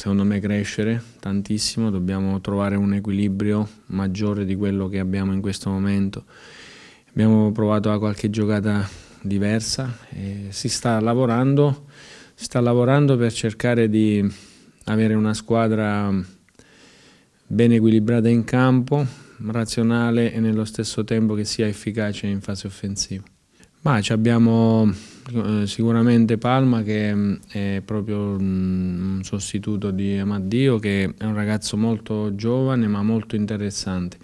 secondo me crescere tantissimo, dobbiamo trovare un equilibrio maggiore di quello che abbiamo in questo momento. Abbiamo provato a qualche giocata diversa, si sta lavorando, si sta lavorando per cercare di avere una squadra ben equilibrata in campo, razionale e nello stesso tempo che sia efficace in fase offensiva. Ma ci abbiamo eh, sicuramente Palma che mm, è proprio un sostituto di Amaddio che è un ragazzo molto giovane ma molto interessante.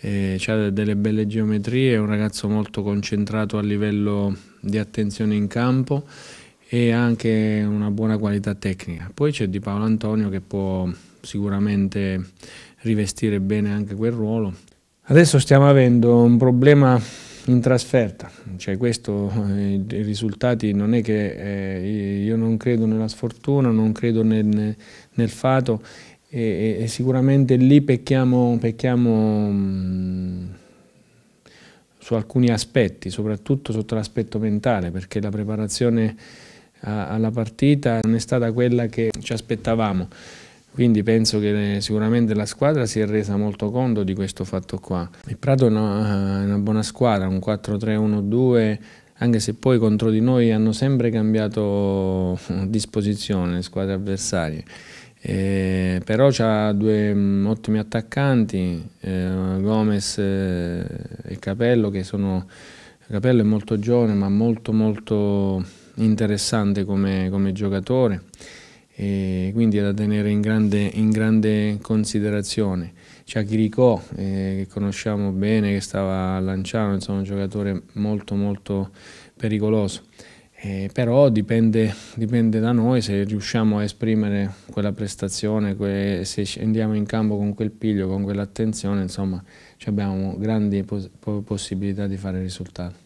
Eh, ha delle belle geometrie, è un ragazzo molto concentrato a livello di attenzione in campo e anche una buona qualità tecnica. Poi c'è Di Paolo Antonio che può sicuramente rivestire bene anche quel ruolo. Adesso stiamo avendo un problema in trasferta, cioè questo, i, eh, i risultati non è che eh, io non credo nella sfortuna, non credo nel, nel fato e, e, sicuramente lì pecchiamo, pecchiamo mh, mm, su alcuni aspetti, soprattutto sotto l'aspetto mentale perché la preparazione a, alla partita non è stata quella che ci aspettavamo. Quindi penso che sicuramente la squadra si è resa molto conto di questo fatto qua. Il Prato è una, eh, una buona squadra, un 4-3-1-2, anche se poi contro di noi hanno sempre cambiato eh, disposizione le squadre avversarie. Eh, però ha due mh, mm, ottimi attaccanti, eh, Gomez eh, e Capello, che sono... Capello è molto giovane ma molto molto interessante come, come giocatore e quindi è da tenere in grande, in grande considerazione. Chakiriko, eh, che conosciamo bene, che stava a Lanciano, insomma un giocatore molto molto pericoloso. Eh, però dipende, dipende, da noi se riusciamo a esprimere quella prestazione, que se andiamo in campo con quel piglio, con quell'attenzione, insomma abbiamo grandi pos possibilità di fare risultati.